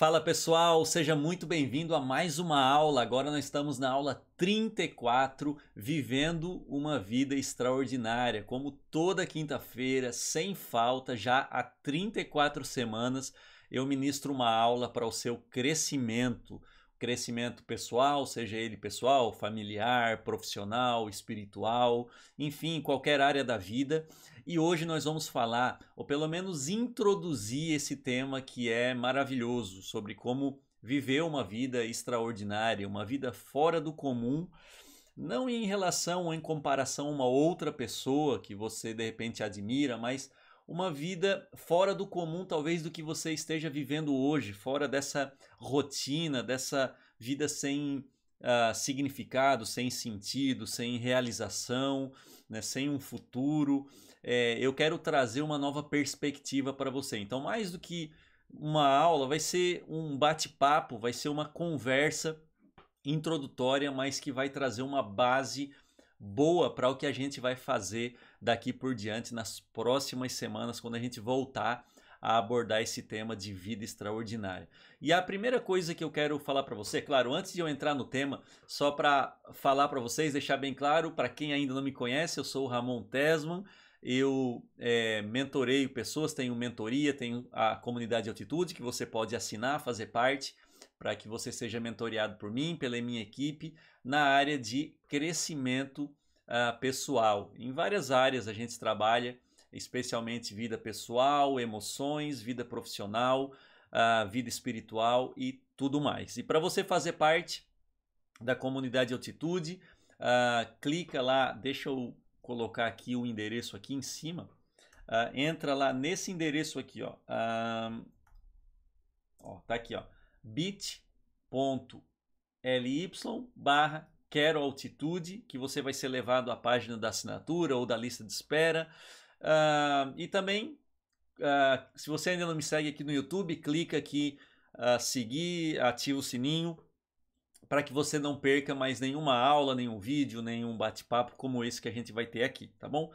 Fala pessoal, seja muito bem-vindo a mais uma aula. Agora nós estamos na aula 34, Vivendo uma Vida Extraordinária. Como toda quinta-feira, sem falta, já há 34 semanas, eu ministro uma aula para o seu crescimento crescimento pessoal, seja ele pessoal, familiar, profissional, espiritual, enfim, qualquer área da vida. E hoje nós vamos falar, ou pelo menos introduzir esse tema que é maravilhoso, sobre como viver uma vida extraordinária, uma vida fora do comum, não em relação ou em comparação a uma outra pessoa que você de repente admira, mas uma vida fora do comum, talvez, do que você esteja vivendo hoje, fora dessa rotina, dessa vida sem uh, significado, sem sentido, sem realização, né, sem um futuro. É, eu quero trazer uma nova perspectiva para você. Então, mais do que uma aula, vai ser um bate-papo, vai ser uma conversa introdutória, mas que vai trazer uma base boa para o que a gente vai fazer daqui por diante nas próximas semanas, quando a gente voltar a abordar esse tema de vida extraordinária. E a primeira coisa que eu quero falar para você, claro, antes de eu entrar no tema, só para falar para vocês, deixar bem claro, para quem ainda não me conhece, eu sou o Ramon Tesman, eu é, pessoas, tenho mentoria, tenho a comunidade Altitude, que você pode assinar, fazer parte para que você seja mentoreado por mim, pela minha equipe, na área de crescimento uh, pessoal. Em várias áreas a gente trabalha, especialmente vida pessoal, emoções, vida profissional, uh, vida espiritual e tudo mais. E para você fazer parte da comunidade Altitude, uh, clica lá, deixa eu colocar aqui o endereço aqui em cima. Uh, entra lá nesse endereço aqui, ó. Uh, ó, tá aqui, ó bit.ly barra quero altitude, que você vai ser levado à página da assinatura ou da lista de espera. Uh, e também, uh, se você ainda não me segue aqui no YouTube, clica aqui uh, seguir, ativa o sininho para que você não perca mais nenhuma aula, nenhum vídeo, nenhum bate-papo como esse que a gente vai ter aqui, tá bom?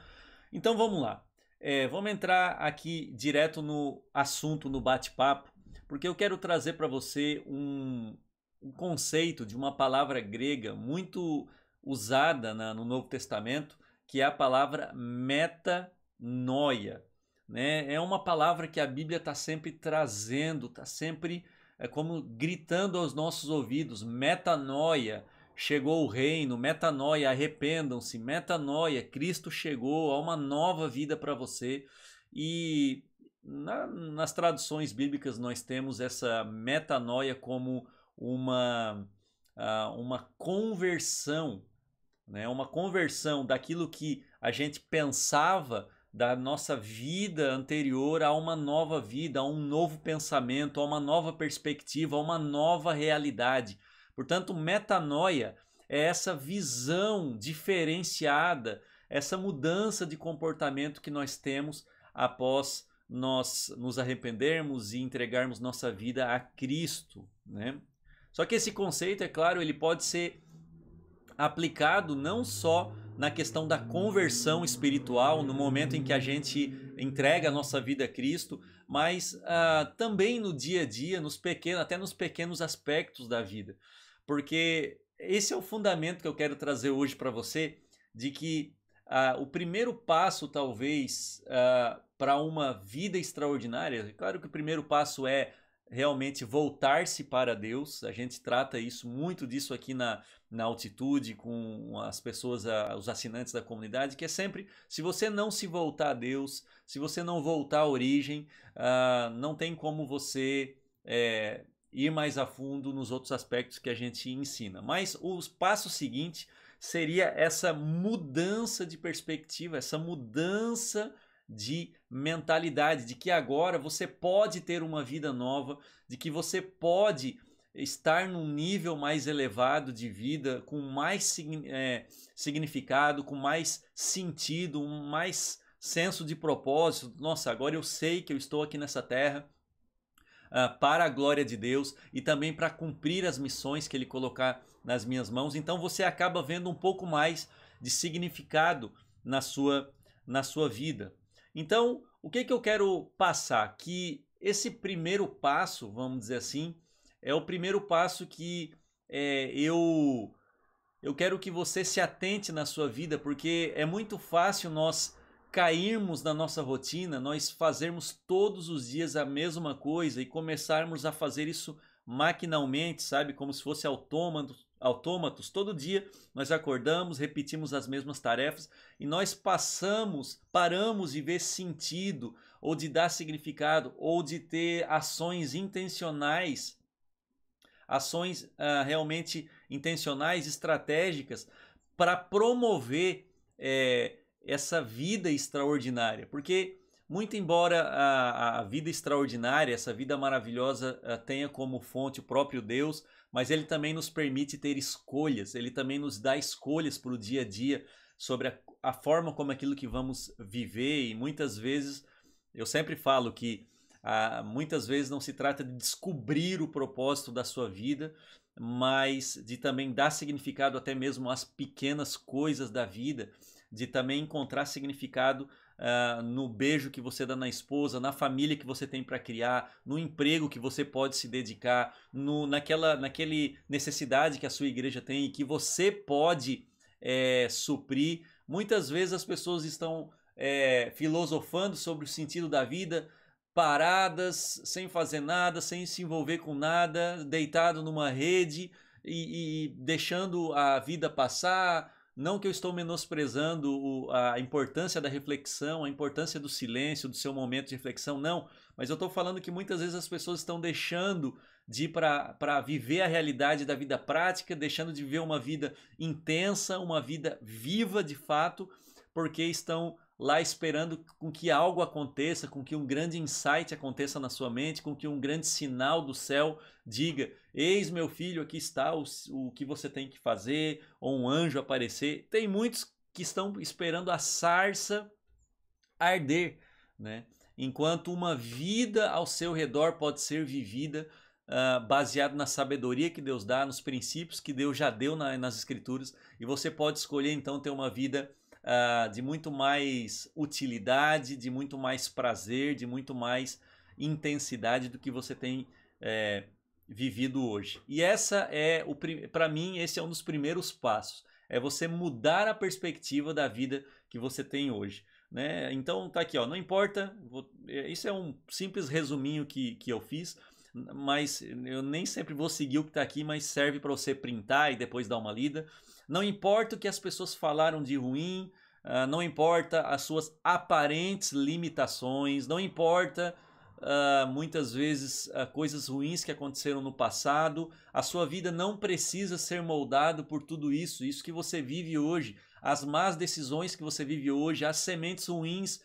Então vamos lá. É, vamos entrar aqui direto no assunto, no bate-papo porque eu quero trazer para você um, um, conceito de uma palavra grega muito usada na, no Novo Testamento, que é a palavra metanoia. Né? É uma palavra que a Bíblia está sempre trazendo, está sempre é como gritando aos nossos ouvidos: metanoia, chegou o reino, metanoia, arrependam-se, metanoia, Cristo chegou, há uma nova vida para você. E na, nas traduções bíblicas nós temos essa metanoia como uma, ah, uma conversão, né? uma conversão daquilo que a gente pensava da nossa vida anterior a uma nova vida, a um novo pensamento, a uma nova perspectiva, a uma nova realidade. Portanto, metanoia é essa visão diferenciada, essa mudança de comportamento que nós temos após nós nos arrependermos e entregarmos nossa vida a Cristo, né? Só que esse conceito, é claro, ele pode ser aplicado não só na questão da conversão espiritual, no momento em que a gente entrega a nossa vida a Cristo, mas uh, também no dia a dia, nos pequenos, até nos pequenos aspectos da vida. Porque esse é o fundamento que eu quero trazer hoje para você, de que ah, o primeiro passo, talvez, ah, para uma vida extraordinária, claro que o primeiro passo é realmente voltar-se para Deus. A gente trata isso muito disso aqui na, na altitude com as pessoas, a, ah, os assinantes da comunidade, que é sempre se você não se voltar a Deus, se você não voltar à origem, ah, não tem como você é, ir mais a fundo nos outros aspectos que a gente ensina. Mas o passo seguinte seria essa mudança de perspectiva, essa mudança de mentalidade, de que agora você pode ter uma vida nova, de que você pode estar num nível mais elevado de vida, com mais é, significado, com mais sentido, um mais senso de propósito. Nossa, agora eu sei que eu estou aqui nessa terra uh, para a glória de Deus e também para cumprir as missões que Ele colocar nas minhas mãos, então você acaba vendo um pouco mais de significado na sua, na sua vida. Então, o que, que eu quero passar? Que esse primeiro passo, vamos dizer assim, é o primeiro passo que é, eu, eu quero que você se atente na sua vida, porque é muito fácil nós cairmos na nossa rotina, nós fazermos todos os dias a mesma coisa e começarmos a fazer isso maquinalmente, sabe? Como se fosse autômato, autômatos todo dia, nós acordamos, repetimos as mesmas tarefas e nós passamos, paramos de ver sentido ou de dar significado ou de ter ações intencionais, ações uh, realmente intencionais, estratégicas para promover é, essa vida extraordinária, porque muito embora a, a, vida extraordinária, essa vida maravilhosa ah, tenha como fonte o próprio Deus, mas ele também nos permite ter escolhas, ele também nos dá escolhas para o dia a dia sobre a, a, forma como aquilo que vamos viver. E muitas vezes, eu sempre falo que ah, muitas vezes não se trata de descobrir o propósito da sua vida, mas de também dar significado até mesmo às pequenas coisas da vida, de também encontrar significado uh, no beijo que você dá na esposa, na família que você tem para criar, no emprego que você pode se dedicar, no, naquela naquele necessidade que a sua igreja tem e que você pode é, suprir. Muitas vezes as pessoas estão é, filosofando sobre o sentido da vida, paradas, sem fazer nada, sem se envolver com nada, deitado numa rede e, e deixando a vida passar, não que eu estou menosprezando o, a importância da reflexão, a importância do silêncio, do seu momento de reflexão, não. Mas eu estou falando que muitas vezes as pessoas estão deixando de ir para viver a realidade da vida prática, deixando de viver uma vida intensa, uma vida viva de fato, porque estão lá esperando com que algo aconteça, com que um grande insight aconteça na sua mente, com que um grande sinal do céu diga: Eis meu filho, aqui está o, o que você tem que fazer, ou um anjo aparecer. Tem muitos que estão esperando a sarça arder, né? enquanto uma vida ao seu redor pode ser vivida uh, baseado na sabedoria que Deus dá, nos princípios que Deus já deu na, nas Escrituras, e você pode escolher então ter uma vida uh, de muito mais utilidade, de muito mais prazer, de muito mais intensidade do que você tem é, vivido hoje. E essa é o para mim esse é um dos primeiros passos. É você mudar a perspectiva da vida que você tem hoje. Né? Então tá aqui, ó, não importa. Vou, é, isso é um simples resuminho que, que eu fiz mas eu nem sempre vou seguir o que está aqui, mas serve para você printar e depois dar uma lida. Não importa o que as pessoas falaram de ruim, ah, não importa as suas aparentes limitações, não importa ah, muitas vezes ah, coisas ruins que aconteceram no passado, a sua vida não precisa ser moldada por tudo isso, isso que você vive hoje, as más decisões que você vive hoje, as sementes ruins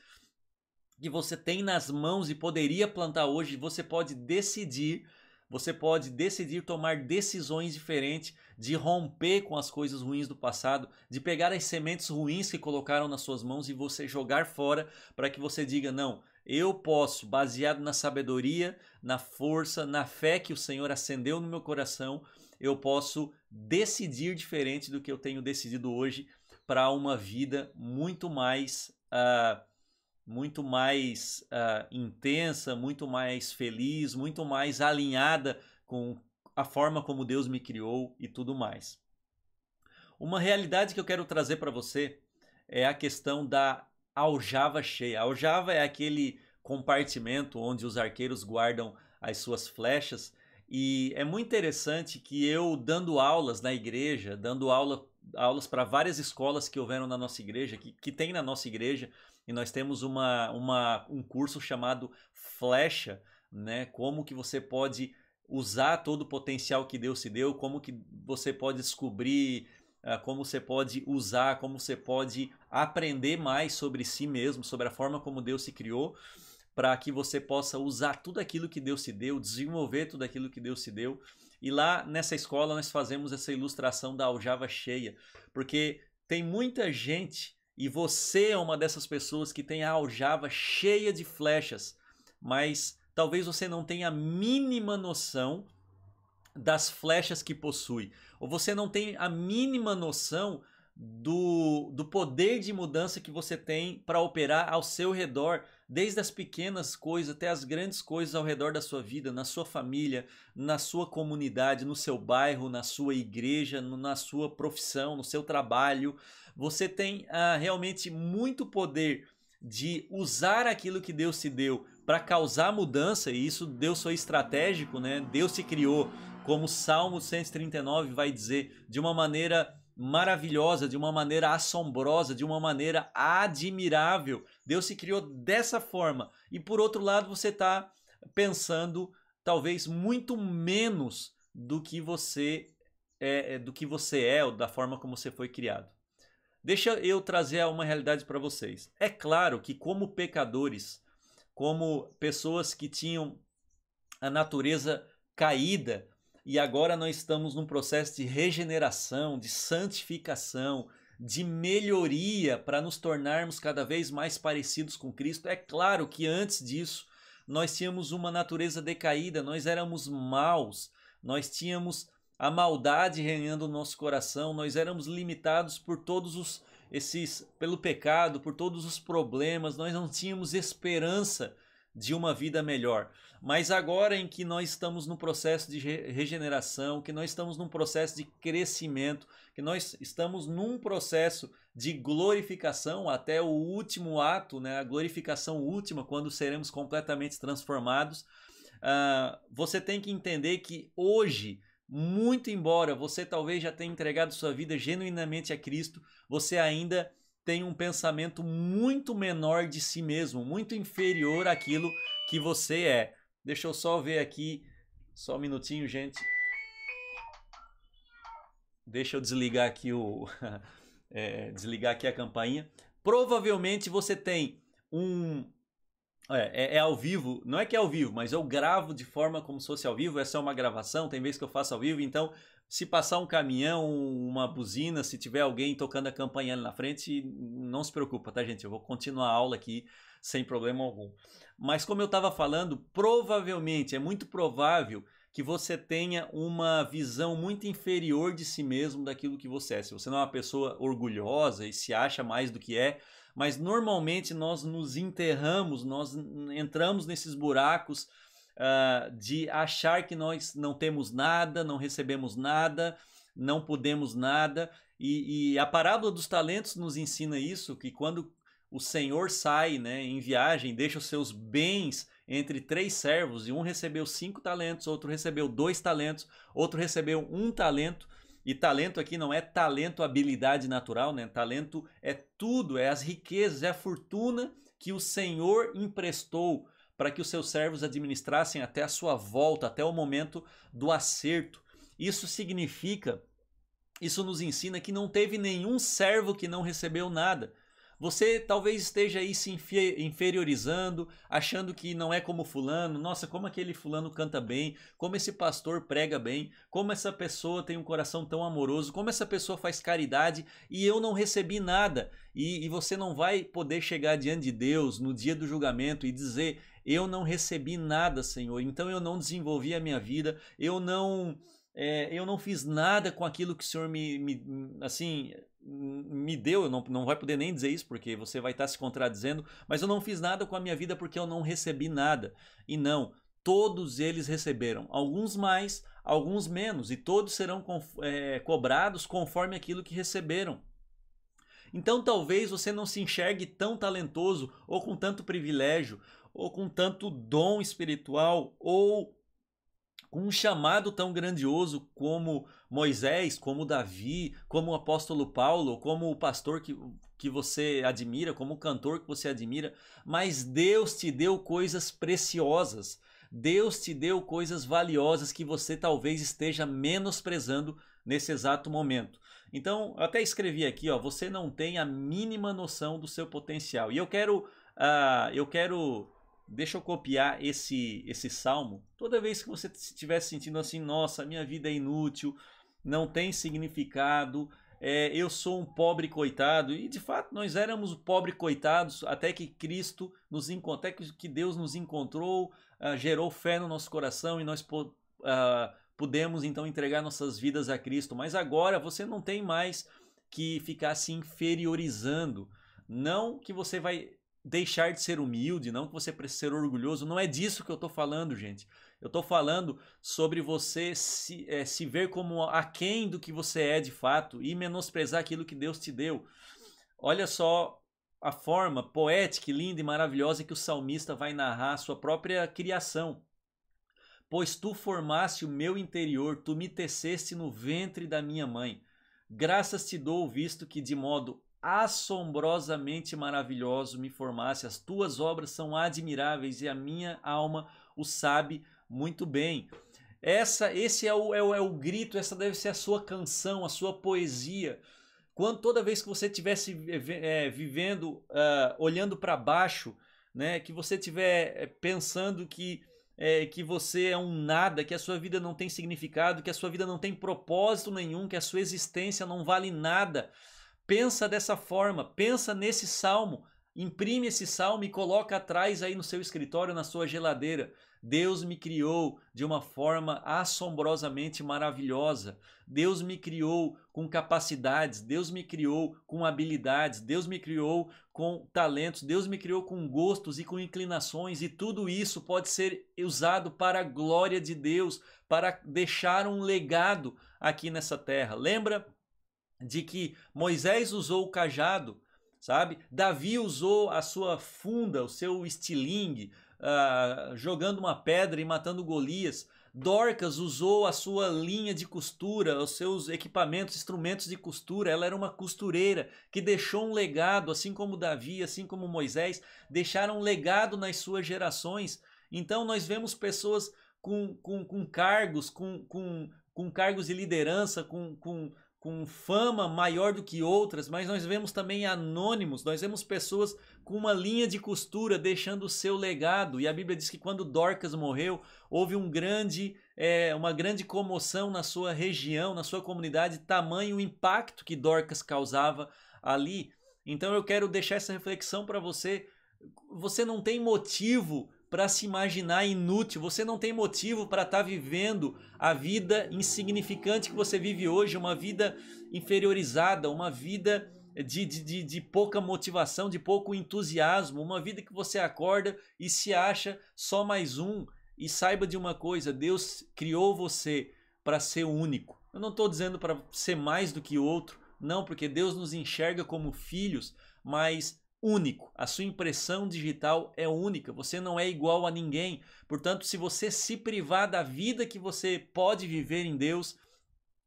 que você tem nas mãos e poderia plantar hoje, você pode decidir você pode decidir tomar decisões diferentes, de romper com as coisas ruins do passado, de pegar as sementes ruins que colocaram nas suas mãos e você jogar fora para que você diga: não, eu posso, baseado na sabedoria, na força, na fé que o Senhor acendeu no meu coração, eu posso decidir diferente do que eu tenho decidido hoje para uma vida muito mais. Uh, muito mais uh, intensa, muito mais feliz, muito mais alinhada com a forma como Deus me criou e tudo mais. Uma realidade que eu quero trazer para você é a questão da aljava cheia. A aljava é aquele compartimento onde os arqueiros guardam as suas flechas e é muito interessante que eu, dando aulas na igreja, dando aula, aulas para várias escolas que houveram na nossa igreja, que, que tem na nossa igreja, e nós temos uma, uma, um curso chamado Flecha, né? Como que você pode usar todo o potencial que Deus te deu, como que você pode descobrir, ah, como você pode usar, como você pode aprender mais sobre si mesmo, sobre a forma como Deus se criou, para que você possa usar tudo aquilo que Deus te deu, desenvolver tudo aquilo que Deus te deu. E lá nessa escola nós fazemos essa ilustração da aljava cheia, porque tem muita gente e você é uma dessas pessoas que tem a aljava cheia de flechas, mas talvez você não tenha a mínima noção das flechas que possui, ou você não tem a mínima noção do, do poder de mudança que você tem para operar ao seu redor desde as pequenas coisas até as grandes coisas ao redor da sua vida, na sua família, na sua comunidade, no seu bairro, na sua igreja, na sua profissão, no seu trabalho. Você tem ah, realmente muito poder de usar aquilo que Deus te deu para causar mudança, e isso Deus foi estratégico, né? Deus se criou, como o Salmo 139 vai dizer, de uma maneira maravilhosa, de uma maneira assombrosa, de uma maneira admirável. Deus se criou dessa forma. E por outro lado, você está pensando talvez muito menos do que você é, é, do que você é ou da forma como você foi criado. Deixa eu trazer uma realidade para vocês. É claro que como pecadores, como pessoas que tinham a natureza caída, e agora nós estamos num processo de regeneração, de santificação, de melhoria para nos tornarmos cada vez mais parecidos com Cristo. É claro que antes disso nós tínhamos uma natureza decaída, nós éramos maus, nós tínhamos a maldade reinando no nosso coração, nós éramos limitados por todos os esses pelo pecado, por todos os problemas, nós não tínhamos esperança de uma vida melhor. Mas agora em que nós estamos no processo de regeneração, que nós estamos num processo de crescimento, que nós estamos num processo de glorificação até o último ato, né? a glorificação última, quando seremos completamente transformados, uh, você tem que entender que hoje. Muito embora você talvez já tenha entregado sua vida genuinamente a Cristo, você ainda tem um pensamento muito menor de si mesmo, muito inferior àquilo que você é. Deixa eu só ver aqui, só um minutinho, gente. Deixa eu desligar aqui o é, desligar aqui a campainha. Provavelmente você tem um é, é, é, ao vivo, não é que é ao vivo, mas eu gravo de forma como se fosse ao vivo, essa é uma gravação, tem vezes que eu faço ao vivo, então se passar um caminhão, uma buzina, se tiver alguém tocando a campanha ali na frente, não se preocupa, tá, gente? Eu vou continuar a aula aqui sem problema algum. Mas como eu estava falando, provavelmente, é muito provável que você tenha uma visão muito inferior de si mesmo daquilo que você é. Se você não é uma pessoa orgulhosa e se acha mais do que é, mas normalmente nós nos enterramos, nós entramos nesses buracos uh, de achar que nós não temos nada, não recebemos nada, não podemos nada. E, e a parábola dos talentos nos ensina isso, que quando o Senhor sai né, em viagem, deixa os seus bens entre três servos, e um recebeu cinco talentos, outro recebeu dois talentos, outro recebeu um talento. E talento aqui não é talento, habilidade natural, né? Talento é tudo, é as riquezas, é a fortuna que o Senhor emprestou para que os seus servos administrassem até a sua volta, até o momento do acerto. Isso significa, isso nos ensina que não teve nenhum servo que não recebeu nada. Você talvez esteja aí se inferiorizando, achando que não é como fulano, nossa, como aquele fulano canta bem, como esse pastor prega bem, como essa pessoa tem um coração tão amoroso, como essa pessoa faz caridade e eu não recebi nada. E, e você não vai poder chegar diante de Deus no dia do julgamento e dizer: Eu não recebi nada, Senhor, então eu não desenvolvi a minha vida, eu não. É, eu não fiz nada com aquilo que o Senhor me, me assim me deu, não, não vai poder nem dizer isso porque você vai estar se contradizendo, mas eu não fiz nada com a minha vida porque eu não recebi nada. E não, todos eles receberam, alguns mais, alguns menos, e todos serão é, cobrados conforme aquilo que receberam. Então talvez você não se enxergue tão talentoso, ou com tanto privilégio, ou com tanto dom espiritual, ou com um chamado tão grandioso como Moisés, como Davi, como o apóstolo Paulo, como o pastor que, que você admira, como o cantor que você admira, mas Deus te deu coisas preciosas. Deus te deu coisas valiosas que você talvez esteja menosprezando nesse exato momento. Então, até escrevi aqui, ó, você não tem a mínima noção do seu potencial. E eu quero, uh, eu quero, deixa eu copiar esse, esse salmo. Toda vez que você estiver se sentindo assim, nossa, minha vida é inútil, não tem significado, é, eu sou um pobre coitado. E de fato nós éramos pobre coitados até que Cristo nos encontrou, até que Deus nos encontrou, uh, gerou fé no nosso coração e nós uh, pudemos então entregar nossas vidas a Cristo. Mas agora você não tem mais que ficar se inferiorizando. Não que você vai deixar de ser humilde, não que você precisa ser orgulhoso. Não é disso que eu estou falando, gente. Eu estou falando sobre você se, é, se ver como aquém do que você é de fato e menosprezar aquilo que Deus te deu. Olha só a forma poética, linda e maravilhosa que o salmista vai narrar a sua própria criação. Pois tu formaste o meu interior, tu me teceste no ventre da minha mãe. Graças te dou, visto que de modo assombrosamente maravilhoso me formaste. As tuas obras são admiráveis e a minha alma o sabe muito bem. Essa, esse é o, é, o, é o grito, essa deve ser a sua canção, a sua poesia. Quando toda vez que você estivesse é, vivendo, uh, olhando para baixo, né, que você estiver eh, pensando que é, que você é um nada, que a sua vida não tem significado, que a sua vida não tem propósito nenhum, que a sua existência não vale nada. Pensa dessa forma, pensa nesse salmo, imprime esse salmo e coloca atrás aí no seu escritório, na sua geladeira. Deus me criou de uma forma assombrosamente maravilhosa. Deus me criou com capacidades, Deus me criou com habilidades, Deus me criou com talentos, Deus me criou com gostos e com inclinações, e tudo isso pode ser usado para a glória de Deus, para deixar um legado aqui nessa terra. Lembra de que Moisés usou o cajado, sabe? Davi usou a sua funda, o seu estilingue uh, jogando uma pedra e matando Golias. Dorcas usou a sua linha de costura, os seus equipamentos, instrumentos de costura. Ela era uma costureira que deixou um legado, assim como Davi, assim como Moisés, deixaram um legado nas suas gerações. Então nós vemos pessoas com, com, com cargos, com, com, com cargos de liderança, com, com com fama maior do que outras, mas nós vemos também anônimos, nós vemos pessoas com uma linha de costura deixando o seu legado. E a Bíblia diz que quando Dorcas morreu, houve um grande, é, uma grande comoção na sua região, na sua comunidade, tamanho o impacto que Dorcas causava ali. Então eu quero deixar essa reflexão para você. Você não tem motivo para se imaginar inútil. Você não tem motivo para estar tá vivendo a vida insignificante que você vive hoje, uma vida inferiorizada, uma vida de, de, de, pouca motivação, de pouco entusiasmo, uma vida que você acorda e se acha só mais um. E saiba de uma coisa: Deus criou você para ser único. Eu não estou dizendo para ser mais do que outro, não, porque Deus nos enxerga como filhos, mas único. A sua impressão digital é única. Você não é igual a ninguém. Portanto, se você se privar da vida que você pode viver em Deus,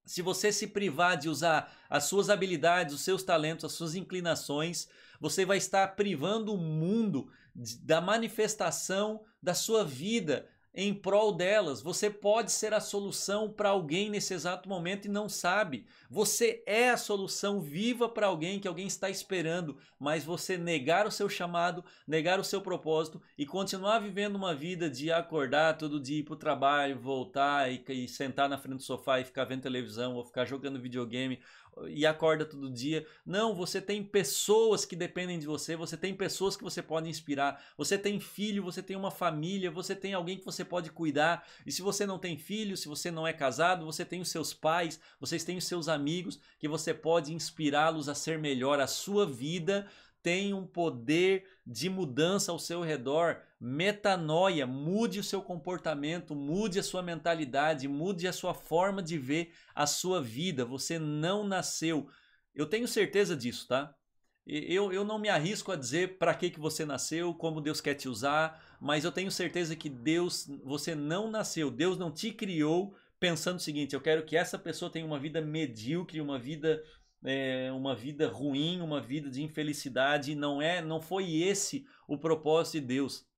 se você se privar de usar as suas habilidades, os seus talentos, as suas inclinações, você vai estar privando o mundo da manifestação da sua vida, em prol delas. Você pode ser a solução para alguém nesse exato momento e não sabe. Você é a solução viva para alguém que alguém está esperando, mas você negar o seu chamado, negar o seu propósito e continuar vivendo uma vida de acordar todo dia, ir para o trabalho, voltar e, e sentar na frente do sofá e ficar vendo televisão ou ficar jogando videogame e acorda todo dia. Não, você tem pessoas que dependem de você, você tem pessoas que você pode inspirar, você tem filho, você tem uma família, você tem alguém que você pode cuidar. E se você não tem filho, se você não é casado, você tem os seus pais, vocês têm os seus amigos que você pode inspirá-los a ser melhor. A sua vida tem um poder de mudança ao seu redor. Metanoia, mude o seu comportamento, mude a sua mentalidade, mude a sua forma de ver a sua vida. Você não nasceu. Eu tenho certeza disso, tá? Eu, eu não me arrisco a dizer para que, que você nasceu, como Deus quer te usar, mas eu tenho certeza que Deus, você não nasceu, Deus não te criou pensando o seguinte: eu quero que essa pessoa tenha uma vida medíocre, uma vida é, uma vida ruim, uma vida de infelicidade. Não é, não foi esse o propósito de Deus.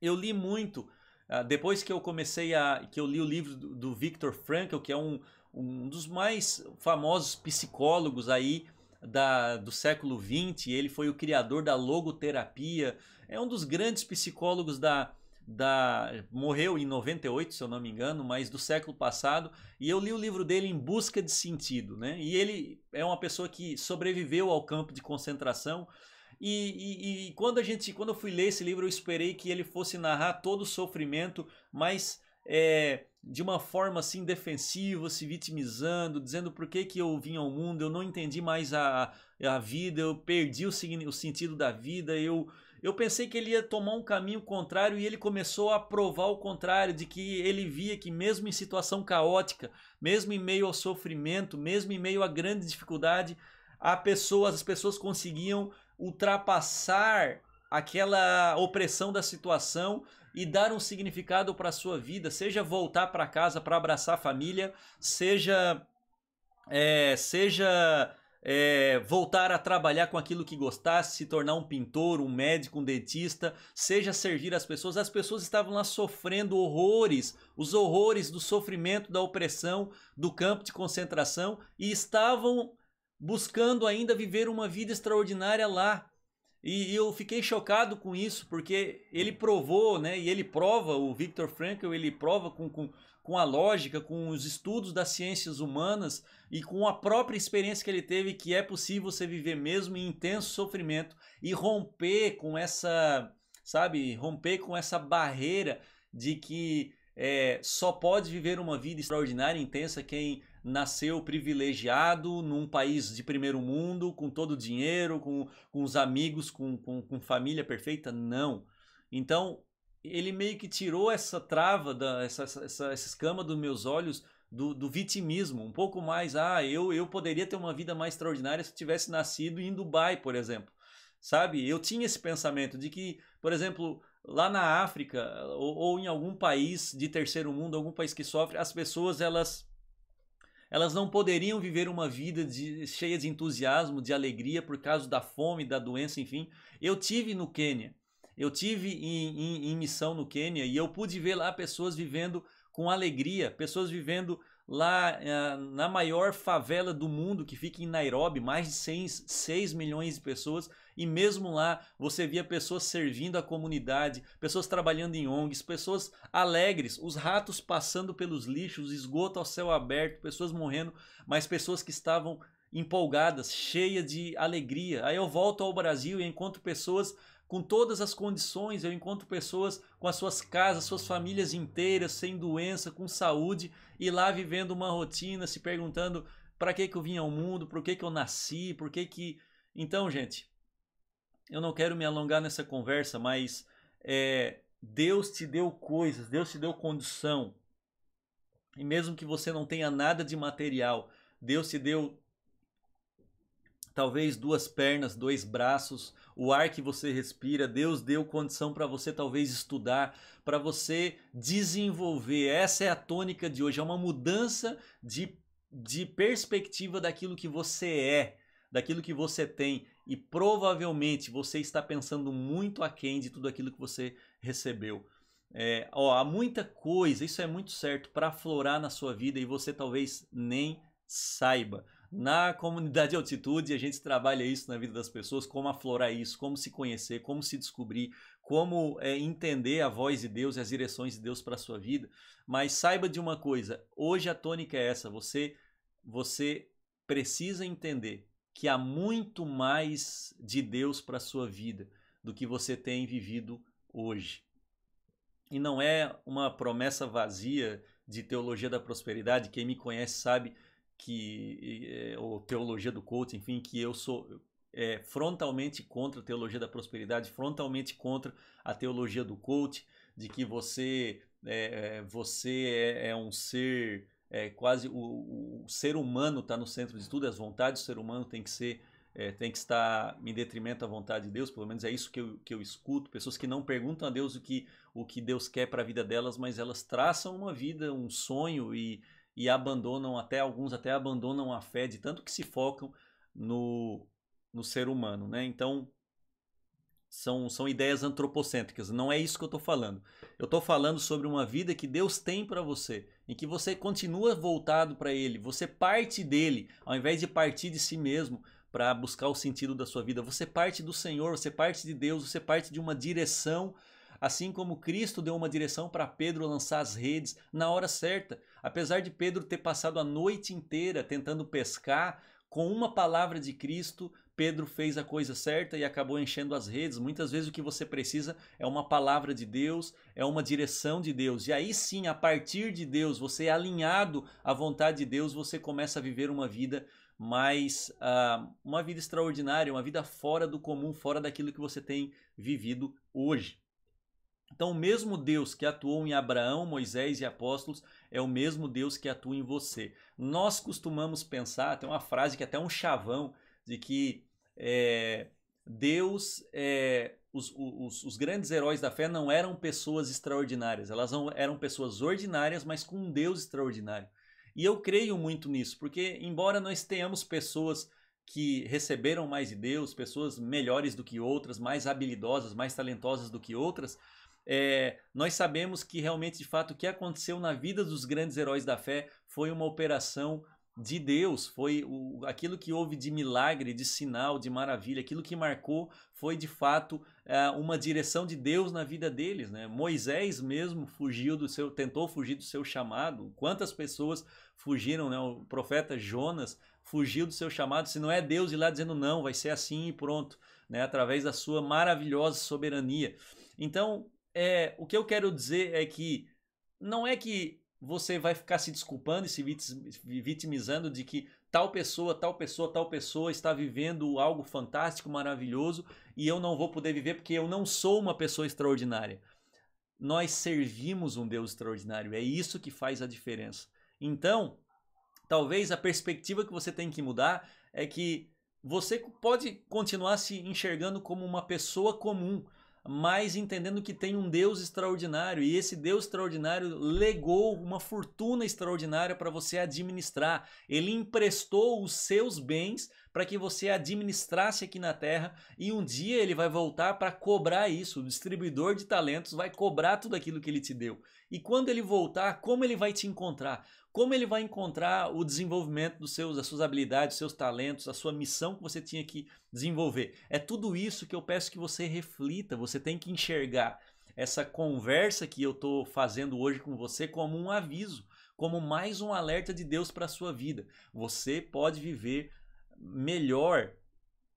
Eu li muito, uh, depois que eu comecei a. que eu li o livro do, do Viktor Frankl, que é um, um dos mais famosos psicólogos aí da, do século 20 ele foi o criador da logoterapia, é um dos grandes psicólogos da, da morreu em 98, se eu não me engano, mas do século passado, e eu li o livro dele em busca de sentido, né? E ele é uma pessoa que sobreviveu ao campo de concentração e, e, e, quando a gente, quando eu fui ler esse livro, eu esperei que ele fosse narrar todo o sofrimento, mas é, de uma forma assim defensiva, se vitimizando, dizendo por que, que eu vim ao mundo, eu não entendi mais a, a vida, eu perdi o, o sentido da vida, eu eu pensei que ele ia tomar um caminho contrário e ele começou a provar o contrário, de que ele via que mesmo em situação caótica, mesmo em meio ao sofrimento, mesmo em meio à grande dificuldade, pessoa, as pessoas conseguiam ultrapassar aquela opressão da situação e dar um significado para a sua vida, seja voltar para casa para abraçar a família, seja é, seja é, voltar a trabalhar com aquilo que gostasse, se tornar um pintor, um médico, um dentista, seja servir as pessoas. As pessoas estavam lá sofrendo horrores, os horrores do sofrimento, da opressão, do campo de concentração e estavam buscando ainda viver uma vida extraordinária lá. E, eu fiquei chocado com isso, porque ele provou, né, e ele prova, o Viktor Frankl, ele prova com, com, com a lógica, com os estudos das ciências humanas e com a própria experiência que ele teve que é possível você viver mesmo em intenso sofrimento e romper com essa, sabe, romper com essa barreira de que é, só pode viver uma vida extraordinária, intensa, quem nasceu privilegiado num país de primeiro mundo, com todo o dinheiro, com, com os amigos, com, com, com família perfeita? Não. Então, ele meio que tirou essa trava, da, essa, essa, essa escama dos meus olhos do, do, vitimismo, um pouco mais, ah, eu, eu poderia ter uma vida mais extraordinária se eu tivesse nascido em Dubai, por exemplo. Sabe? Eu tinha esse pensamento de que, por exemplo, lá na África ou, ou em algum país de terceiro mundo, algum país que sofre, as pessoas elas elas não poderiam viver uma vida de, cheia de entusiasmo, de alegria por causa da fome, da doença, enfim. Eu tive no Quênia, eu tive em, em, em missão no Quênia e eu pude ver lá pessoas vivendo com alegria, pessoas vivendo lá eh, na maior favela do mundo que fica em Nairobi, mais de 6, 6 milhões de pessoas e mesmo lá, você via pessoas servindo a comunidade, pessoas trabalhando em ONGs, pessoas alegres, os ratos passando pelos lixos, esgoto ao céu aberto, pessoas morrendo, mas pessoas que estavam empolgadas, cheias de alegria. Aí eu volto ao Brasil e encontro pessoas com todas as condições, eu encontro pessoas com as suas casas, suas famílias inteiras, sem doença, com saúde, e lá vivendo uma rotina, se perguntando para que, que eu vim ao mundo, por que, que eu nasci, por que que. Então, gente, eu não quero me alongar nessa conversa, mas é, Deus te deu coisas, Deus te deu condição. E mesmo que você não tenha nada de material, Deus te deu talvez duas pernas, dois braços, o ar que você respira, Deus deu condição para você talvez estudar, para você desenvolver. Essa é a tônica de hoje, é uma mudança de, de perspectiva daquilo que você é daquilo que você tem e provavelmente você está pensando muito aquém de tudo aquilo que você recebeu. É, ó, há muita coisa, isso é muito certo, para aflorar na sua vida e você talvez nem saiba. Na comunidade Altitude, a gente trabalha isso na vida das pessoas, como aflorar isso, como se conhecer, como se descobrir, como é, entender a voz de Deus e as direções de Deus para a sua vida. Mas saiba de uma coisa, hoje a tônica é essa, você, você precisa entender que há muito mais de Deus para a sua vida do que você tem vivido hoje. E não é uma promessa vazia de teologia da prosperidade. Quem me conhece sabe que, é, ou teologia do coaching, enfim, que eu sou é, frontalmente contra a teologia da prosperidade, frontalmente contra a teologia do coaching, de que você é, é você é, é um ser é, quase o, o, ser humano está no centro de tudo, as vontades do ser humano tem que ser, é, tem que estar em detrimento à vontade de Deus, pelo menos é isso que eu, que eu escuto, pessoas que não perguntam a Deus o que, o que Deus quer para a vida delas, mas elas traçam uma vida, um sonho e, e abandonam, até alguns até abandonam a fé de tanto que se focam no, no ser humano, né? Então, são, são ideias antropocêntricas. Não é isso que eu estou falando. Eu estou falando sobre uma vida que Deus tem para você, em que você continua voltado para Ele, você parte dele, ao invés de partir de si mesmo para buscar o sentido da sua vida. Você parte do Senhor, você parte de Deus, você parte de uma direção. Assim como Cristo deu uma direção para Pedro lançar as redes na hora certa. Apesar de Pedro ter passado a noite inteira tentando pescar, com uma palavra de Cristo, Pedro fez a coisa certa e acabou enchendo as redes. Muitas vezes o que você precisa é uma palavra de Deus, é uma direção de Deus. E aí sim, a partir de Deus, você é alinhado à vontade de Deus, você começa a viver uma vida mais uh, uma vida extraordinária, uma vida fora do comum, fora daquilo que você tem vivido hoje. Então, o mesmo Deus que atuou em Abraão, Moisés e apóstolos é o mesmo Deus que atua em você. Nós costumamos pensar, tem uma frase que é até um chavão de que é, Deus, é, os, os, os, grandes heróis da fé não eram pessoas extraordinárias, elas não, eram pessoas ordinárias, mas com um Deus extraordinário. E eu creio muito nisso, porque embora nós tenhamos pessoas que receberam mais de Deus, pessoas melhores do que outras, mais habilidosas, mais talentosas do que outras, é, nós sabemos que realmente, de fato, o que aconteceu na vida dos grandes heróis da fé foi uma operação de Deus, foi o, aquilo que houve de milagre, de sinal, de maravilha, aquilo que marcou foi de fato eh, uma direção de Deus na vida deles, né? Moisés mesmo fugiu do seu, tentou fugir do seu chamado. Quantas pessoas fugiram, né? O profeta Jonas fugiu do seu chamado. Se não é Deus ir lá dizendo não, vai ser assim e pronto, né? Através da sua maravilhosa soberania. Então, é, o que eu quero dizer é que não é que você vai ficar se desculpando e se vitimizando de que tal pessoa, tal pessoa, tal pessoa está vivendo algo fantástico, maravilhoso e eu não vou poder viver porque eu não sou uma pessoa extraordinária. Nós servimos um Deus extraordinário, é isso que faz a diferença. Então, talvez a perspectiva que você tem que mudar é que você pode continuar se enxergando como uma pessoa comum, mas entendendo que tem um Deus extraordinário e esse Deus extraordinário legou uma fortuna extraordinária para você administrar. Ele emprestou os seus bens para que você administrasse aqui na Terra e um dia ele vai voltar para cobrar isso. O distribuidor de talentos vai cobrar tudo aquilo que ele te deu. E quando ele voltar, como ele vai te encontrar? Como ele vai encontrar o desenvolvimento dos seus, das suas habilidades, seus talentos, a sua missão que você tinha que desenvolver? É tudo isso que eu peço que você reflita, você tem que enxergar essa conversa que eu estou fazendo hoje com você como um aviso, como mais um alerta de Deus para a sua vida. Você pode viver melhor,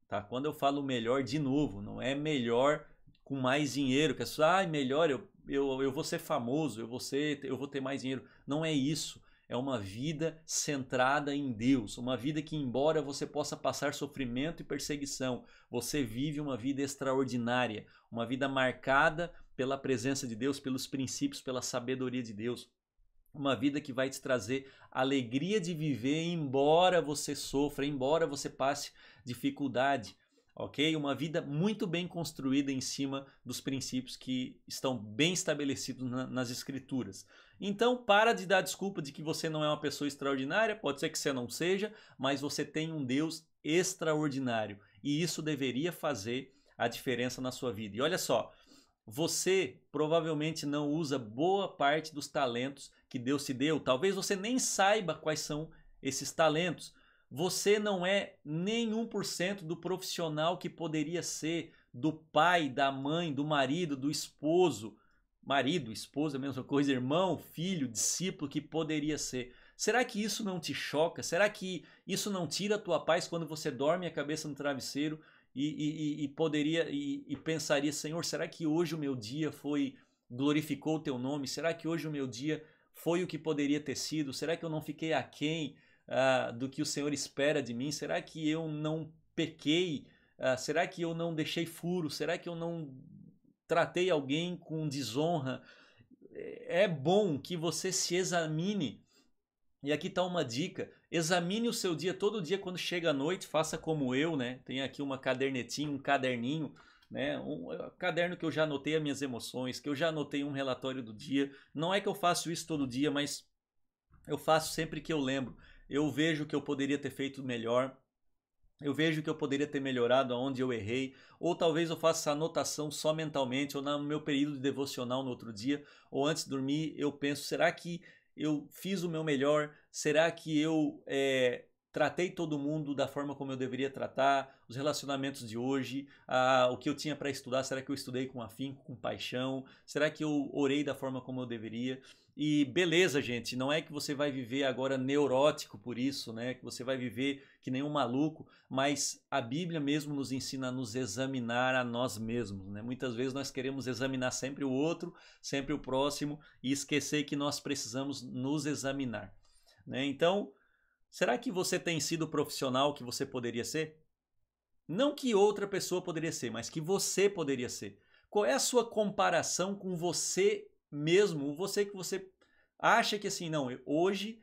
tá? Quando eu falo melhor, de novo, não é melhor com mais dinheiro, que é só, ah, melhor, eu, eu, eu vou ser famoso, eu vou, ser, eu vou ter mais dinheiro. Não é isso. É uma vida centrada em Deus, uma vida que, embora você possa passar sofrimento e perseguição, você vive uma vida extraordinária, uma vida marcada pela presença de Deus, pelos princípios, pela sabedoria de Deus uma vida que vai te trazer alegria de viver, embora você sofra, embora você passe dificuldade, ok? Uma vida muito bem construída em cima dos princípios que estão bem estabelecidos na, nas escrituras. Então, para de dar desculpa de que você não é uma pessoa extraordinária, pode ser que você não seja, mas você tem um Deus extraordinário e isso deveria fazer a diferença na sua vida. E olha só, você provavelmente não usa boa parte dos talentos que Deus te deu. Talvez você nem saiba quais são esses talentos. Você não é nenhum por cento do profissional que poderia ser, do pai, da mãe, do marido, do esposo. Marido, esposa, mesma coisa, irmão, filho, discípulo que poderia ser. Será que isso não te choca? Será que isso não tira a tua paz quando você dorme a cabeça no travesseiro e, e, e poderia e, e pensaria, Senhor, será que hoje o meu dia foi glorificou o teu nome? Será que hoje o meu dia foi o que poderia ter sido? Será que eu não fiquei aquém uh, do que o Senhor espera de mim? Será que eu não pequei? Uh, será que eu não deixei furo? Será que eu não tratei alguém com desonra? É, é bom que você se examine. E aqui está uma dica: examine o seu dia todo dia quando chega a noite, faça como eu, né? Tem aqui uma cadernetinha, um caderninho né? Um caderno que eu já anotei as minhas emoções, que eu já anotei um relatório do dia. Não é que eu faço isso todo dia, mas eu faço sempre que eu lembro. Eu vejo que eu poderia ter feito melhor. Eu vejo que eu poderia ter melhorado aonde eu errei, ou talvez eu faça essa anotação só mentalmente, ou no meu período de devocional no outro dia, ou antes de dormir, eu penso: será que eu fiz o meu melhor? Será que eu é, tratei todo mundo da forma como eu deveria tratar, os relacionamentos de hoje, ah, o que eu tinha para estudar, será que eu estudei com afinco, com paixão, será que eu orei da forma como eu deveria? E beleza, gente, não é que você vai viver agora neurótico por isso, né? Que você vai viver que nem um maluco, mas a Bíblia mesmo nos ensina a nos examinar a nós mesmos, né? Muitas vezes nós queremos examinar sempre o outro, sempre o próximo e esquecer que nós precisamos nos examinar, né? Então, Será que você tem sido o profissional que você poderia ser? Não que outra pessoa poderia ser, mas que você poderia ser. Qual é a sua comparação com você mesmo? Você que você acha que assim, não, hoje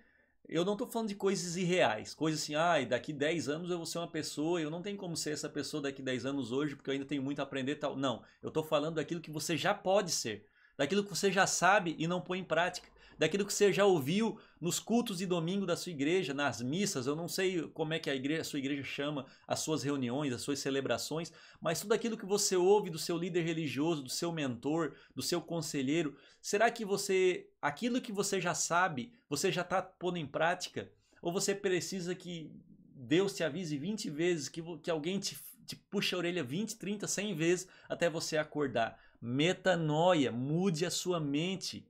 eu não estou falando de coisas irreais, coisas assim, ah, daqui 10 anos eu vou ser uma pessoa, eu não tenho como ser essa pessoa daqui 10 anos hoje, porque eu ainda tenho muito a aprender tal. Não, eu estou falando daquilo que você já pode ser, daquilo que você já sabe e não põe em prática daquilo que você já ouviu nos cultos de domingo da sua igreja, nas missas, eu não sei como é que a, igreja, a sua igreja chama as suas reuniões, as suas celebrações, mas tudo aquilo que você ouve do seu líder religioso, do seu mentor, do seu conselheiro, será que você, aquilo que você já sabe, você já está pondo em prática? Ou você precisa que Deus te avise 20 vezes, que, que alguém te, te a orelha 20, 30, 100 vezes até você acordar? Metanoia, mude a sua mente,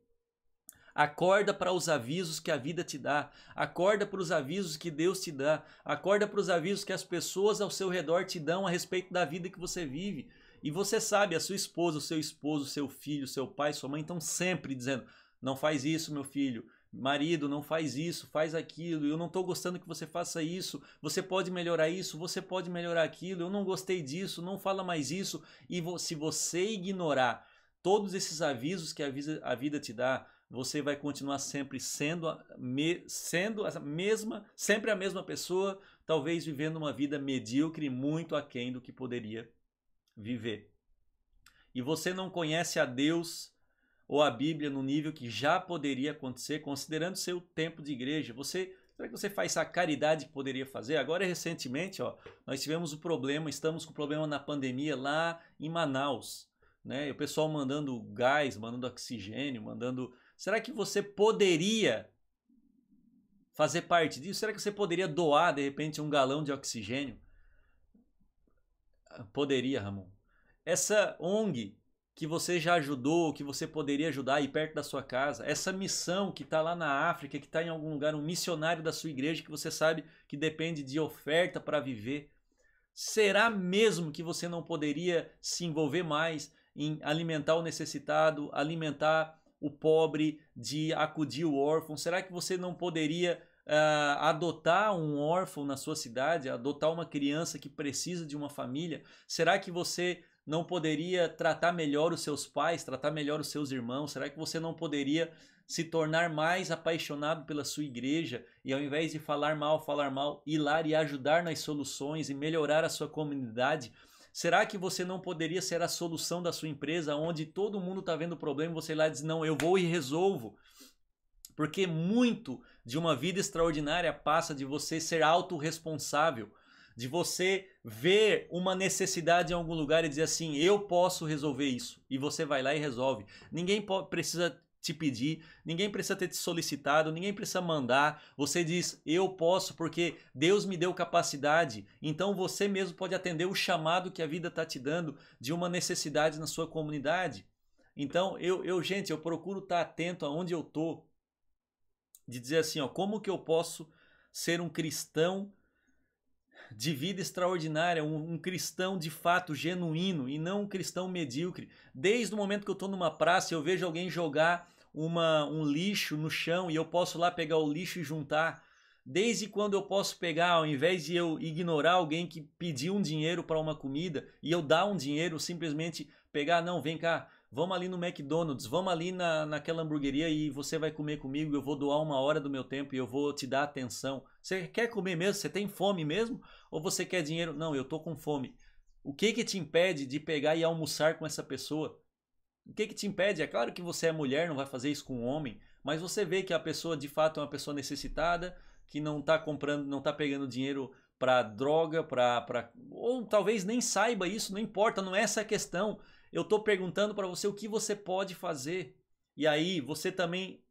Acorda para os avisos que a vida te dá. Acorda para os avisos que Deus te dá. Acorda para os avisos que as pessoas ao seu redor te dão a respeito da vida que você vive. E você sabe, a sua esposa, o seu esposo, o seu filho, o seu pai, sua mãe estão sempre dizendo: não faz isso, meu filho. Marido, não faz isso, faz aquilo. Eu não estou gostando que você faça isso. Você pode melhorar isso, você pode melhorar aquilo. Eu não gostei disso, não fala mais isso. E se você ignorar todos esses avisos que a vida te dá, você vai continuar sempre sendo a, me, sendo a mesma, sempre a mesma pessoa, talvez vivendo uma vida medíocre, muito aquém do que poderia viver. E você não conhece a Deus ou a Bíblia no nível que já poderia acontecer, considerando seu tempo de igreja. Você Será que você faz a caridade que poderia fazer? Agora, recentemente, ó, nós tivemos o um problema, estamos com um problema na pandemia lá em Manaus. Né? o pessoal mandando gás, mandando oxigênio, mandando Será que você poderia fazer parte disso? Será que você poderia doar, de repente, um galão de oxigênio? Ah, poderia, Ramon. Essa ONG que você já ajudou, que você poderia ajudar aí perto da sua casa, essa missão que está lá na África, que está em algum lugar, um missionário da sua igreja que você sabe que depende de oferta para viver, será mesmo que você não poderia se envolver mais em alimentar o necessitado, alimentar o pobre, de acudir o órfão? Será que você não poderia uh, adotar um órfão na sua cidade, adotar uma criança que precisa de uma família? Será que você não poderia tratar melhor os seus pais, tratar melhor os seus irmãos? Será que você não poderia se tornar mais apaixonado pela sua igreja e ao invés de falar mal, falar mal, ir lá e ajudar nas soluções e melhorar a sua comunidade? Será que você não poderia ser a solução da sua empresa, onde todo mundo está vendo o problema e você lá diz: não, eu vou e resolvo? Porque muito de uma vida extraordinária passa de você ser autorresponsável, de você ver uma necessidade em algum lugar e dizer assim: eu posso resolver isso. E você vai lá e resolve. Ninguém precisa te pedir, ninguém precisa ter te solicitado, ninguém precisa mandar. Você diz: "Eu posso porque Deus me deu capacidade". Então você mesmo pode atender o chamado que a vida está te dando de uma necessidade na sua comunidade. Então eu, eu gente, eu procuro estar tá atento aonde eu tô, de dizer assim, ó, como que eu posso ser um cristão de vida extraordinária, um, um, cristão de fato genuíno e não um cristão medíocre. Desde o momento que eu estou numa praça e eu vejo alguém jogar uma, um lixo no chão e eu posso lá pegar o lixo e juntar. Desde quando eu posso pegar, ao invés de eu ignorar alguém que pediu um dinheiro para uma comida e eu dar um dinheiro, simplesmente pegar, não, vem cá, vamos ali no McDonald's, vamos ali na, naquela hamburgueria e você vai comer comigo, eu vou doar uma hora do meu tempo e eu vou te dar atenção. Você quer comer mesmo? Você tem fome mesmo? Ou você quer dinheiro? Não, eu tô com fome. O que que te impede de pegar e almoçar com essa pessoa? O que que te impede? É claro que você é mulher, não vai fazer isso com um homem, mas você vê que a pessoa de fato é uma pessoa necessitada, que não está comprando, não está pegando dinheiro para droga, para pra... ou talvez nem saiba isso, não importa, não é essa a questão. Eu estou perguntando para você o que você pode fazer. E aí você também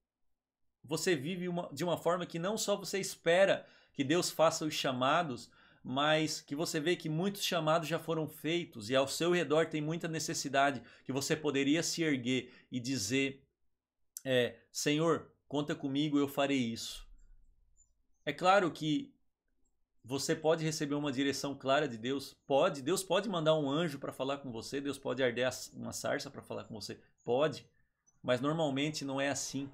você vive uma, de uma forma que não só você espera que Deus faça os chamados, mas que você vê que muitos chamados já foram feitos e ao seu redor tem muita necessidade que você poderia se erguer e dizer: é, Senhor, conta comigo, eu farei isso. É claro que você pode receber uma direção clara de Deus, pode, Deus pode mandar um anjo para falar com você, Deus pode arder uma sarça para falar com você, pode, mas normalmente não é assim.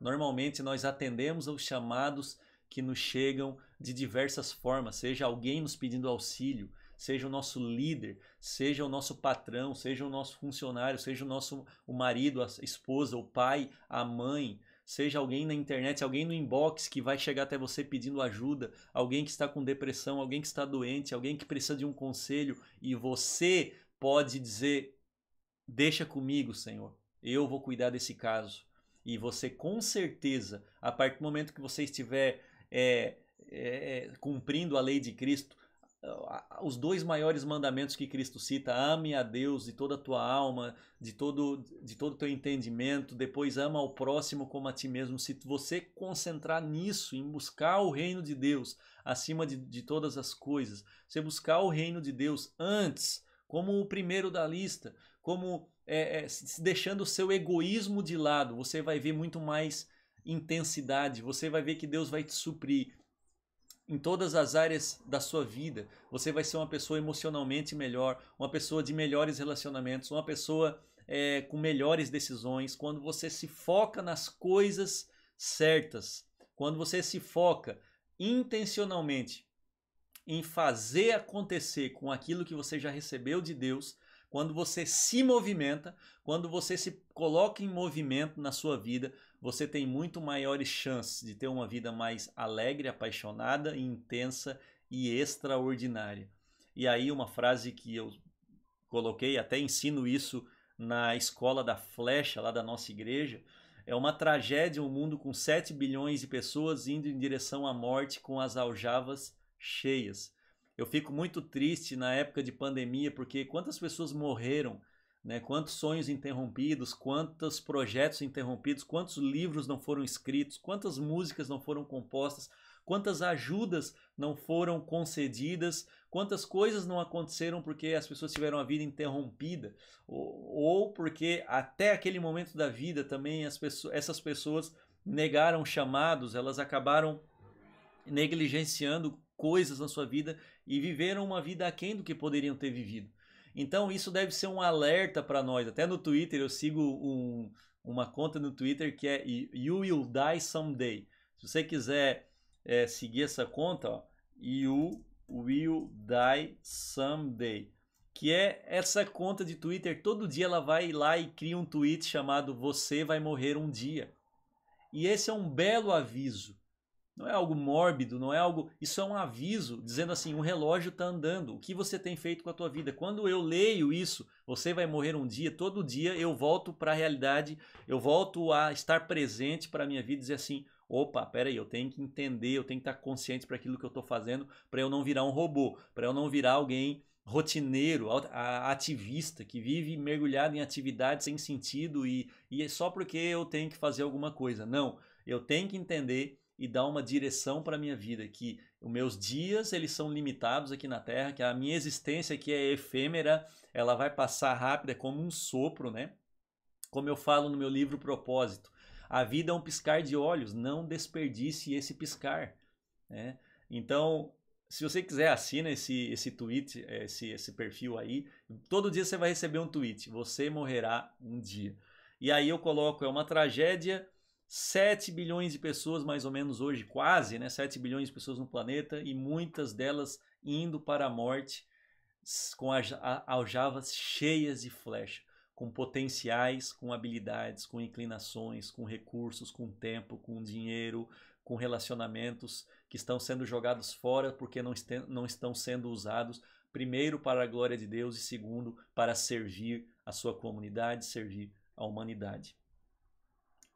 Normalmente nós atendemos aos chamados que nos chegam de diversas formas, seja alguém nos pedindo auxílio, seja o nosso líder, seja o nosso patrão, seja o nosso funcionário, seja o nosso o marido, a esposa, o pai, a mãe, seja alguém na internet, alguém no inbox que vai chegar até você pedindo ajuda, alguém que está com depressão, alguém que está doente, alguém que precisa de um conselho e você pode dizer: Deixa comigo, Senhor, eu vou cuidar desse caso. E você, com certeza, a partir do momento que você estiver é, é, cumprindo a lei de Cristo, os dois maiores mandamentos que Cristo cita, ame a Deus de toda a tua alma, de todo de todo teu entendimento, depois ama ao próximo como a ti mesmo. Se você concentrar nisso, em buscar o reino de Deus acima de, de todas as coisas, você buscar o reino de Deus antes, como o primeiro da lista, como é, é, deixando o seu egoísmo de lado, você vai ver muito mais intensidade, você vai ver que Deus vai te suprir em todas as áreas da sua vida. Você vai ser uma pessoa emocionalmente melhor, uma pessoa de melhores relacionamentos, uma pessoa é, com melhores decisões. Quando você se foca nas coisas certas, quando você se foca intencionalmente em fazer acontecer com aquilo que você já recebeu de Deus, quando você se movimenta, quando você se coloca em movimento na sua vida, você tem muito maiores chances de ter uma vida mais alegre, apaixonada, intensa e extraordinária. E aí uma frase que eu coloquei, até ensino isso na escola da flecha lá da nossa igreja, é uma tragédia um mundo com 7 bilhões de pessoas indo em direção à morte com as aljavas cheias. Eu fico muito triste na época de pandemia porque quantas pessoas morreram né? Quantos sonhos interrompidos, quantos projetos interrompidos, quantos livros não foram escritos, quantas músicas não foram compostas, quantas ajudas não foram concedidas, quantas coisas não aconteceram porque as pessoas tiveram a vida interrompida, ou, ou porque até aquele momento da vida também as pessoas, essas pessoas negaram chamados, elas acabaram negligenciando coisas na sua vida e viveram uma vida aquém do que poderiam ter vivido. Então isso deve ser um alerta para nós. Até no Twitter eu sigo um, uma conta no Twitter que é You Will Die Someday. Se você quiser é, seguir essa conta, ó, You Will Die Someday. Que é essa conta de Twitter, todo dia ela vai lá e cria um tweet chamado Você vai morrer um dia. E esse é um belo aviso não é algo mórbido, não é algo. Isso é um aviso dizendo assim: o relógio está andando. O que você tem feito com a tua vida? Quando eu leio isso, você vai morrer um dia. Todo dia eu volto para a realidade. Eu volto a estar presente para a minha vida e dizer assim: opa, peraí, eu tenho que entender, eu tenho que estar tá consciente para aquilo que eu estou fazendo, para eu não virar um robô, para eu não virar alguém rotineiro, ativista, que vive mergulhado em atividades sem sentido e, e é só porque eu tenho que fazer alguma coisa. Não, eu tenho que entender e dá uma direção para a minha vida, que os meus dias eles são limitados aqui na Terra, que a minha existência que é efêmera, ela vai passar rápida, é como um sopro, né? Como eu falo no meu livro Propósito, a vida é um piscar de olhos, não desperdice esse piscar, né? Então, se você quiser, assina esse, esse tweet, esse, esse perfil aí. Todo dia você vai receber um tweet. Você morrerá um dia. E aí eu coloco, é uma tragédia 7 bilhões de pessoas, mais ou menos hoje, quase, né? 7 bilhões de pessoas no planeta e muitas delas indo para a morte com aljavas cheias de flecha, com potenciais, com habilidades, com inclinações, com recursos, com tempo, com dinheiro, com relacionamentos que estão sendo jogados fora porque não, est não estão sendo usados, primeiro, para a glória de Deus e, segundo, para servir a sua comunidade, servir a humanidade.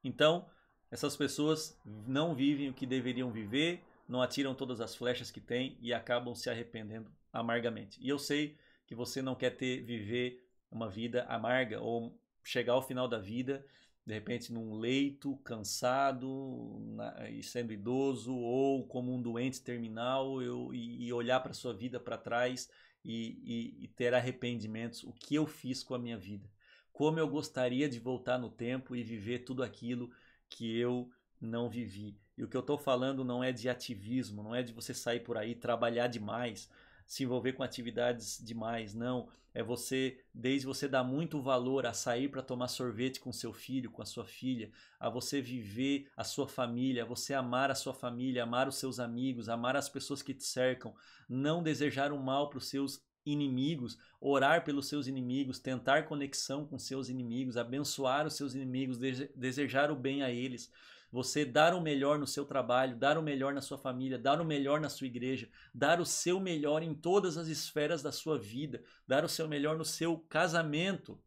Então, essas pessoas não vivem o que deveriam viver, não atiram todas as flechas que têm e acabam se arrependendo amargamente. E eu sei que você não quer ter viver uma vida amarga ou chegar ao final da vida de repente num leito, cansado na, e sendo idoso ou como um doente terminal eu, e, e olhar para sua vida para trás e, e, e ter arrependimentos, o que eu fiz com a minha vida? Como eu gostaria de voltar no tempo e viver tudo aquilo que eu não vivi. E o que eu estou falando não é de ativismo, não é de você sair por aí trabalhar demais, se envolver com atividades demais, não. É você, desde você dar muito valor a sair para tomar sorvete com seu filho, com a sua filha, a você viver a sua família, a você amar a sua família, amar os seus amigos, amar as pessoas que te cercam, não desejar o mal para os seus inimigos, orar pelos seus inimigos, tentar conexão com seus inimigos, abençoar os seus inimigos, desejar o bem a eles. Você dar o melhor no seu trabalho, dar o melhor na sua família, dar o melhor na sua igreja, dar o seu melhor em todas as esferas da sua vida, dar o seu melhor no seu casamento,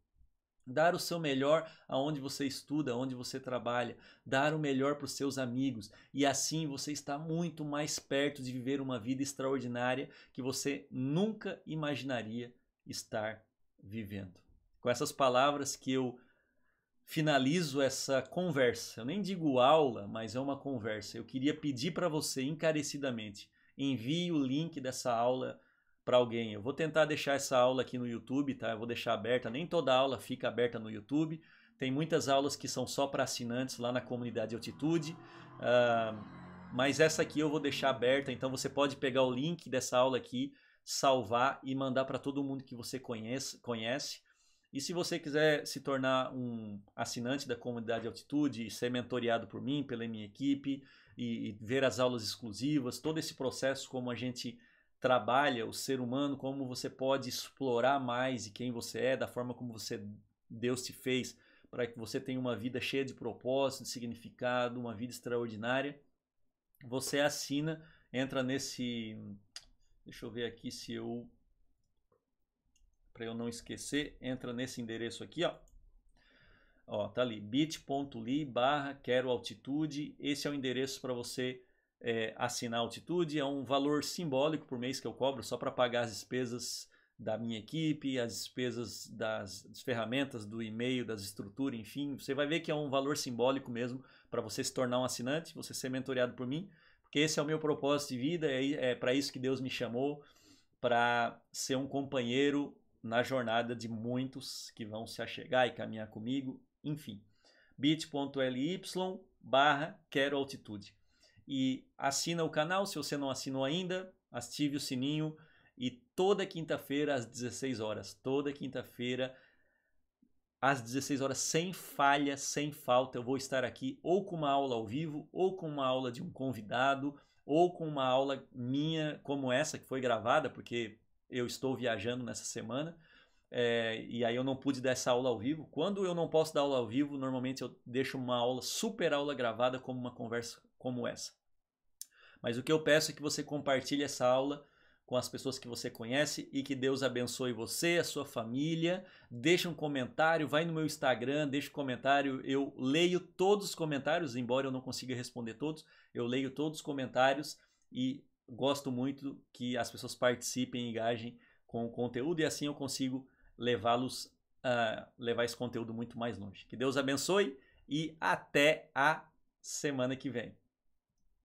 Dar o seu melhor aonde você estuda, onde você trabalha, dar o melhor para os seus amigos, e assim você está muito mais perto de viver uma vida extraordinária que você nunca imaginaria estar vivendo. Com essas palavras que eu finalizo essa conversa. Eu nem digo aula, mas é uma conversa. Eu queria pedir para você encarecidamente, envie o link dessa aula para alguém. Eu vou tentar deixar essa aula aqui no YouTube, tá? Eu vou deixar aberta, nem toda aula fica aberta no YouTube. Tem muitas aulas que são só para assinantes lá na comunidade Altitude. Uh, mas essa aqui eu vou deixar aberta, então você pode pegar o link dessa aula aqui, salvar e mandar para todo mundo que você conhece, conhece. E se você quiser se tornar um assinante da comunidade Altitude, ser mentoreado por mim, pela minha equipe, e, e ver as aulas exclusivas, todo esse processo como a gente trabalha o ser humano, como você pode explorar mais e quem você é, da forma como você Deus te fez, para que você tenha uma vida cheia de propósito, de significado, uma vida extraordinária. Você assina, entra nesse Deixa eu ver aqui se eu para eu não esquecer, entra nesse endereço aqui, ó. Ó, tá ali bit.ly/quero altitude. Esse é o endereço para você é, assinar altitude, é um valor simbólico por mês que eu cobro só para pagar as despesas da minha equipe, as despesas das, das ferramentas, do e-mail, das estruturas, enfim. Você vai ver que é um valor simbólico mesmo para você se tornar um assinante, você ser mentoreado por mim, porque esse é o meu propósito de vida, é, é para isso que Deus me chamou, para ser um companheiro na jornada de muitos que vão se achegar e caminhar comigo, enfim. bit.ly barra quero altitude e assina o canal se você não assinou ainda, ative o sininho e toda quinta-feira às 16 horas, toda quinta-feira às 16 horas sem falha, sem falta, eu vou estar aqui ou com uma aula ao vivo, ou com uma aula de um convidado, ou com uma aula minha como essa que foi gravada, porque eu estou viajando nessa semana. É, e aí eu não pude dar essa aula ao vivo. Quando eu não posso dar aula ao vivo, normalmente eu deixo uma aula, super aula gravada, como uma conversa como essa. Mas o que eu peço é que você compartilhe essa aula com as pessoas que você conhece e que Deus abençoe você, a sua família. Deixa um comentário, vai no meu Instagram, deixa um comentário. Eu leio todos os comentários, embora eu não consiga responder todos, eu leio todos os comentários e gosto muito que as pessoas participem, engajem com o conteúdo e assim eu consigo levá-los a ah, levar esse conteúdo muito mais longe. Que Deus abençoe e até a semana que vem.